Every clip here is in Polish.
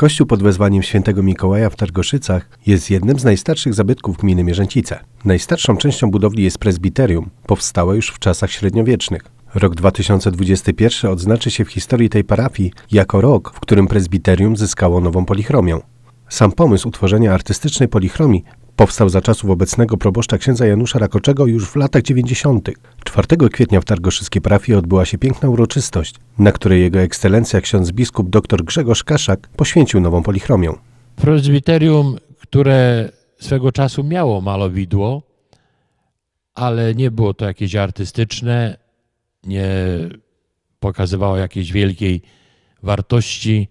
Kościół pod wezwaniem świętego Mikołaja w Targoszycach jest jednym z najstarszych zabytków gminy Mierzęcice. Najstarszą częścią budowli jest prezbiterium, powstałe już w czasach średniowiecznych. Rok 2021 odznaczy się w historii tej parafii jako rok, w którym prezbiterium zyskało nową polichromię. Sam pomysł utworzenia artystycznej polichromii Powstał za czasów obecnego proboszcza księdza Janusza Rakoczego już w latach 90. 4 kwietnia w Targoszyskiej parafii odbyła się piękna uroczystość, na której jego ekscelencja ksiądz biskup dr Grzegorz Kaszak poświęcił nową polichromię. Prozbiterium, które swego czasu miało malowidło, ale nie było to jakieś artystyczne, nie pokazywało jakiejś wielkiej wartości.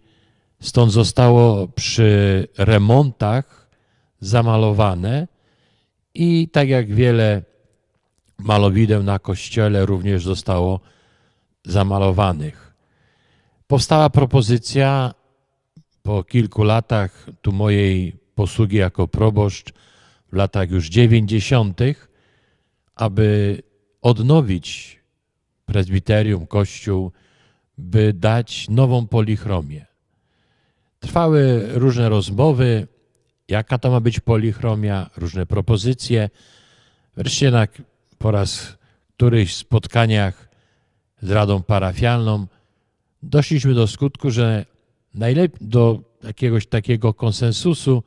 Stąd zostało przy remontach zamalowane i tak jak wiele malowideł na kościele również zostało zamalowanych. Powstała propozycja po kilku latach tu mojej posługi jako proboszcz w latach już dziewięćdziesiątych, aby odnowić prezbiterium, kościół, by dać nową polichromię. Trwały różne rozmowy, jaka to ma być polichromia, różne propozycje. Wreszcie na, po raz któryś spotkaniach z Radą Parafialną doszliśmy do skutku, że najlepiej do jakiegoś takiego konsensusu,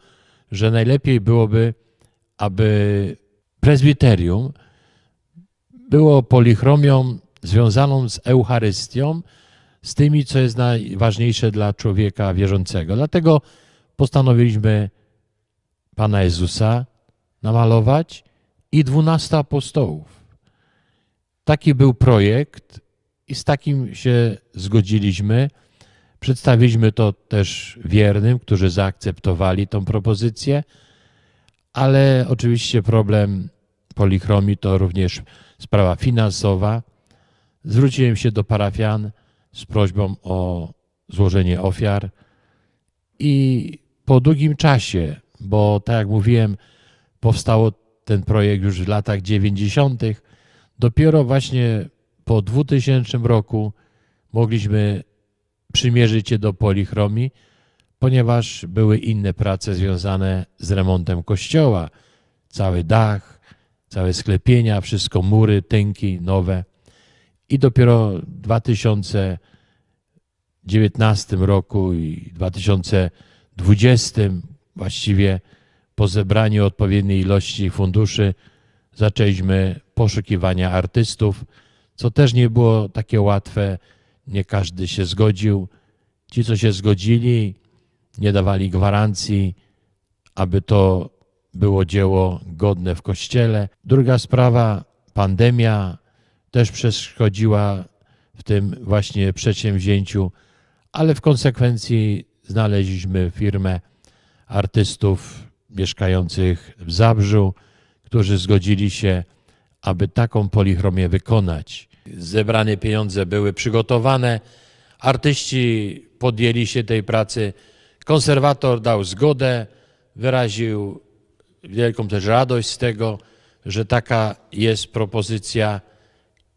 że najlepiej byłoby, aby prezbiterium było polichromią związaną z Eucharystią, z tymi, co jest najważniejsze dla człowieka wierzącego. Dlatego postanowiliśmy Pana Jezusa namalować i dwunastu apostołów. Taki był projekt i z takim się zgodziliśmy. Przedstawiliśmy to też wiernym, którzy zaakceptowali tą propozycję, ale oczywiście problem polichromii to również sprawa finansowa. Zwróciłem się do parafian z prośbą o złożenie ofiar i po długim czasie bo tak jak mówiłem, powstało ten projekt już w latach 90. Dopiero właśnie po 2000 roku mogliśmy przymierzyć się do polichromii, ponieważ były inne prace związane z remontem kościoła. Cały dach, całe sklepienia, wszystko mury, tynki nowe. I dopiero w 2019 roku i 2020 właściwie po zebraniu odpowiedniej ilości funduszy zaczęliśmy poszukiwania artystów, co też nie było takie łatwe. Nie każdy się zgodził. Ci, co się zgodzili, nie dawali gwarancji, aby to było dzieło godne w kościele. Druga sprawa, pandemia też przeszkodziła w tym właśnie przedsięwzięciu, ale w konsekwencji znaleźliśmy firmę artystów mieszkających w Zabrzu, którzy zgodzili się, aby taką polichromię wykonać. Zebrane pieniądze były przygotowane, artyści podjęli się tej pracy, konserwator dał zgodę, wyraził wielką też radość z tego, że taka jest propozycja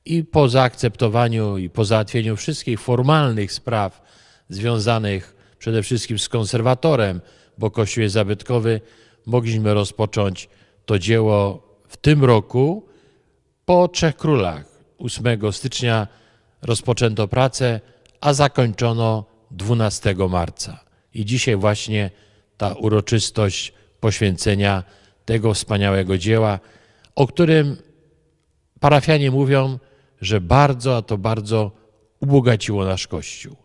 i po zaakceptowaniu i po załatwieniu wszystkich formalnych spraw związanych przede wszystkim z konserwatorem, bo Kościół jest zabytkowy, mogliśmy rozpocząć to dzieło w tym roku po Trzech Królach. 8 stycznia rozpoczęto pracę, a zakończono 12 marca. I dzisiaj właśnie ta uroczystość poświęcenia tego wspaniałego dzieła, o którym parafianie mówią, że bardzo, a to bardzo ubogaciło nasz Kościół.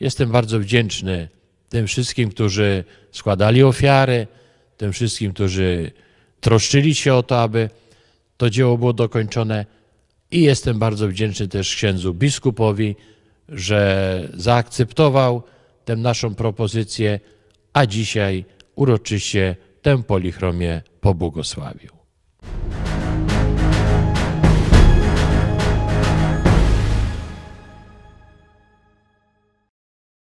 Jestem bardzo wdzięczny tym wszystkim, którzy składali ofiary, tym wszystkim, którzy troszczyli się o to, aby to dzieło było dokończone. I jestem bardzo wdzięczny też księdzu biskupowi, że zaakceptował tę naszą propozycję, a dzisiaj uroczyście tę polichromię pobłogosławił.